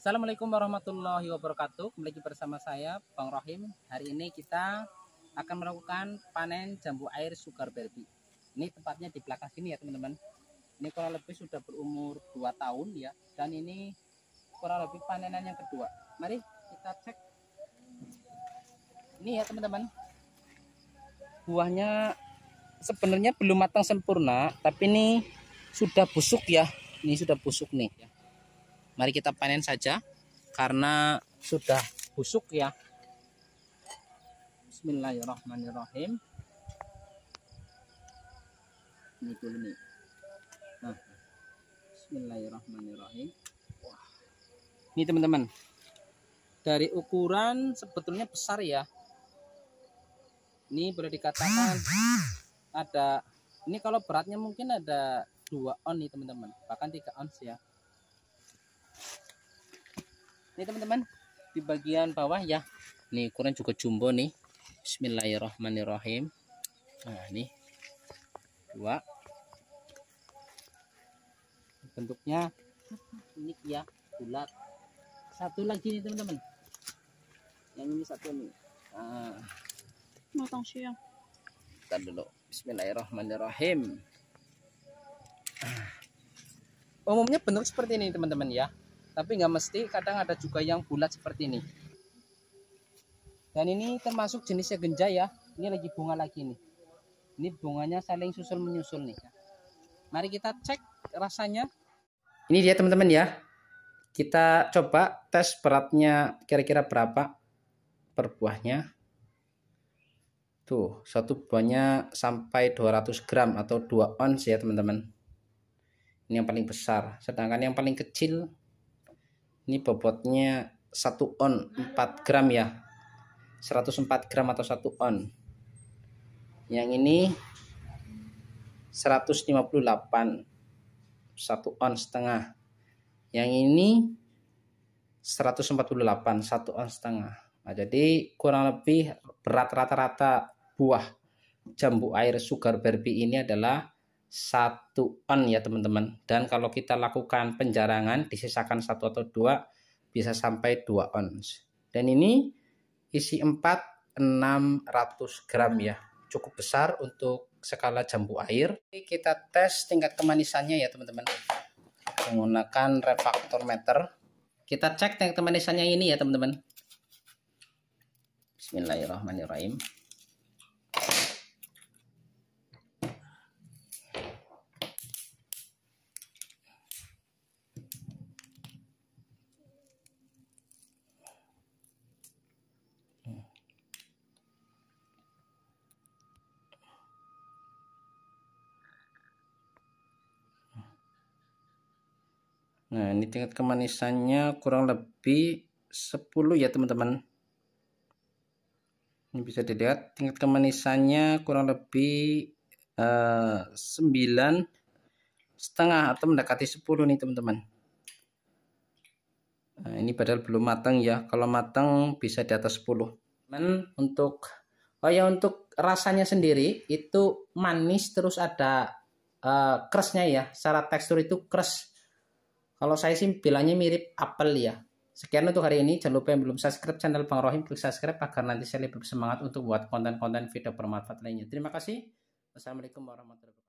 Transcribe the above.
Assalamualaikum warahmatullahi wabarakatuh. Kembali lagi bersama saya Bang Rohim. Hari ini kita akan melakukan panen jambu air sugar baby. Ini tempatnya di belakang sini ya teman-teman. Ini kurang lebih sudah berumur 2 tahun ya. Dan ini kurang lebih panenan yang kedua. Mari kita cek. Ini ya teman-teman. Buahnya sebenarnya belum matang sempurna, tapi ini sudah busuk ya. Ini sudah busuk nih mari kita panen saja karena sudah busuk ya Bismillahirrahmanirrahim ini dulu nih nah Bismillahirrahmanirrahim Wah. ini teman-teman dari ukuran sebetulnya besar ya ini boleh dikatakan ada ini kalau beratnya mungkin ada dua on nih teman-teman bahkan tiga ons ya Nih teman-teman, di bagian bawah ya. Nih ukuran juga jumbo nih. Bismillahirrahmanirrahim. Nah, ini dua. Bentuknya unik ya, bulat. Satu lagi nih teman-teman. Yang ini satu nih. Ah. Matang siang. Kita dulu. Bismillahirrahmanirrahim. Ah. Umumnya bentuk seperti ini teman-teman ya tapi nggak mesti kadang ada juga yang bulat seperti ini dan ini termasuk jenisnya genja ya ini lagi bunga lagi nih ini bunganya saling susul menyusul nih mari kita cek rasanya ini dia teman-teman ya kita coba tes beratnya kira-kira berapa per buahnya tuh satu buahnya sampai 200 gram atau 2 ons ya teman-teman ini yang paling besar sedangkan yang paling kecil ini bobotnya 1 on 4 gram ya 104 gram atau 1 on yang ini 158 1 on setengah yang ini 148 1 on setengah nah, jadi kurang lebih berat rata-rata buah jambu air sugar berbi ini adalah satu on ya teman-teman. Dan kalau kita lakukan penjarangan disisakan satu atau dua bisa sampai dua ons. Dan ini isi 4 600 gram ya. Cukup besar untuk skala jambu air. Kita tes tingkat kemanisannya ya teman-teman. Menggunakan refaktor meter. Kita cek tingkat kemanisannya ini ya teman-teman. Bismillahirrahmanirrahim. Nah, ini tingkat kemanisannya kurang lebih 10 ya, teman-teman. Ini bisa dilihat tingkat kemanisannya kurang lebih eh, sembilan 9 setengah atau mendekati 10 nih, teman-teman. Nah, ini padahal belum matang ya. Kalau matang bisa di atas 10. Men untuk oh ya untuk rasanya sendiri itu manis terus ada uh, ya. Secara tekstur itu keras kalau saya sih bilangnya mirip apel ya. Sekian untuk hari ini. Jangan lupa yang belum subscribe channel Bang Rohim, klik subscribe agar nanti saya lebih semangat untuk buat konten-konten video bermanfaat lainnya. Terima kasih. Wassalamualaikum warahmatullahi wabarakatuh.